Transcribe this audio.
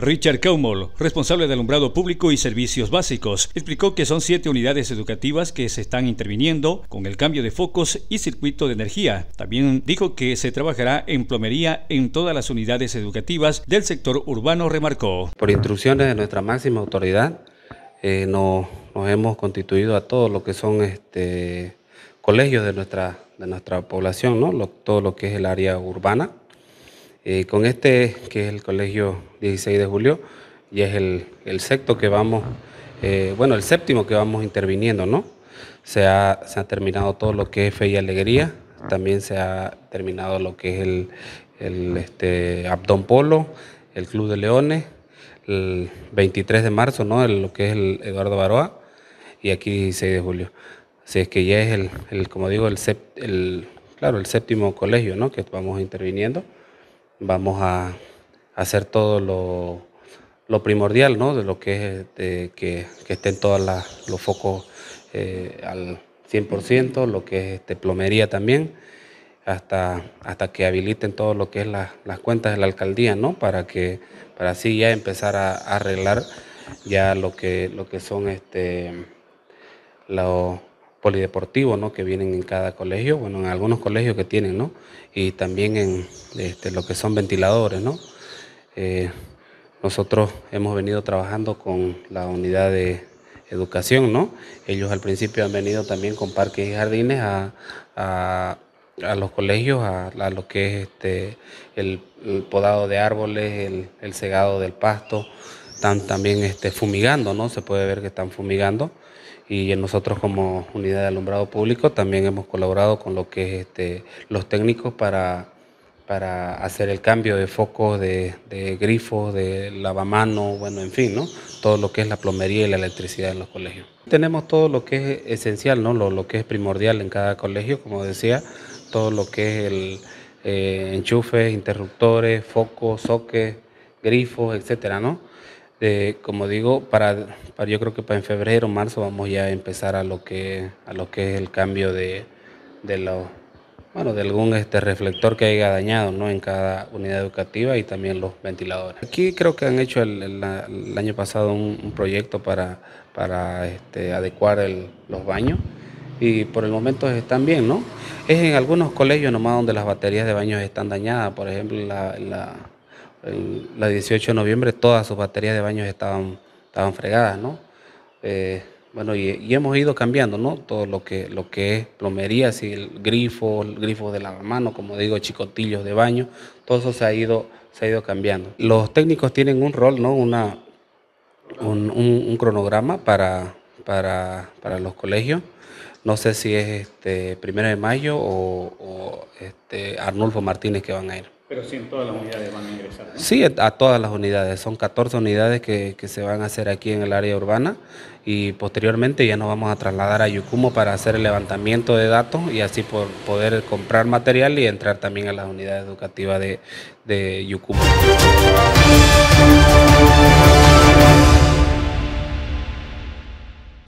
Richard Caumol, responsable de alumbrado público y servicios básicos, explicó que son siete unidades educativas que se están interviniendo con el cambio de focos y circuito de energía. También dijo que se trabajará en plomería en todas las unidades educativas del sector urbano, remarcó. Por instrucciones de nuestra máxima autoridad, eh, nos hemos constituido a todos lo que son este, colegios de nuestra, de nuestra población, ¿no? todo lo que es el área urbana eh, con este, que es el Colegio 16 de Julio, y es el, sexto que vamos, eh, bueno, el séptimo que vamos interviniendo, ¿no? Se ha, se ha, terminado todo lo que es Fe y Alegría, también se ha terminado lo que es el, el este, Abdón Polo, el Club de Leones, el 23 de marzo, ¿no? lo que es el Eduardo Baroa, y aquí 16 de julio. Así es que ya es el, como digo, el, el, claro, el séptimo colegio, ¿no? Que vamos interviniendo vamos a hacer todo lo, primordial, ¿no? De lo que es que, estén todos los focos eh, al 100%, lo que es este, plomería también, hasta, hasta que habiliten todo lo que es las cuentas de la alcaldía, ¿no? Para que para así ya empezar a, a arreglar ya lo que lo que son este los polideportivo ¿no? que vienen en cada colegio, bueno, en algunos colegios que tienen, ¿no? Y también en este, lo que son ventiladores, ¿no? Eh, nosotros hemos venido trabajando con la unidad de educación, ¿no? Ellos al principio han venido también con parques y jardines a, a, los colegios, a, lo que es este, el, podado de árboles, el, el segado del pasto, están también este, fumigando, ¿no? Se puede ver que están fumigando y nosotros como unidad de alumbrado público también hemos colaborado con lo que es este, los técnicos para, para hacer el cambio de focos, de, grifos, de lavamanos, bueno, en fin, ¿no? Todo lo que es la plomería y la electricidad en los colegios. Tenemos todo lo que es esencial, ¿no? Lo, que es primordial en cada colegio, como decía, todo lo que es el eh, enchufes, interruptores, focos, soques, grifos, etcétera, ¿no? Este, como digo, para, yo creo que para en febrero, marzo vamos ya a empezar a lo que, a lo que es el cambio de, los bueno, de algún este reflector que haya dañado ¿no? en cada unidad educativa y también los ventiladores. Aquí creo que han hecho el, año pasado un, proyecto para, para este, adecuar los baños y por el momento están bien, ¿no? Es en algunos colegios nomás donde las baterías de baños están dañadas, por ejemplo, la, la la 18 de noviembre todas sus baterías de baños estaban, estaban fregadas, ¿no? Eh, bueno, y, hemos ido cambiando, ¿no? Todo lo que, lo que es plomería, así el grifo, el grifo de la mano, como digo, chicotillos de baño, todo eso se ha ido, se ha ido cambiando. Los técnicos tienen un rol, ¿no? Una, un, cronograma para, para, los colegios. No sé si es este primero de mayo o, o este Arnulfo Martínez que van a ir. Pero sí, en todas las unidades van a ingresar. Sí, a todas las unidades. Son 14 unidades que, se van a hacer aquí en el área urbana y posteriormente ya nos vamos a trasladar a Yucumo para hacer el levantamiento de datos y así poder comprar material y entrar también a las unidades educativas de, de Yucumo.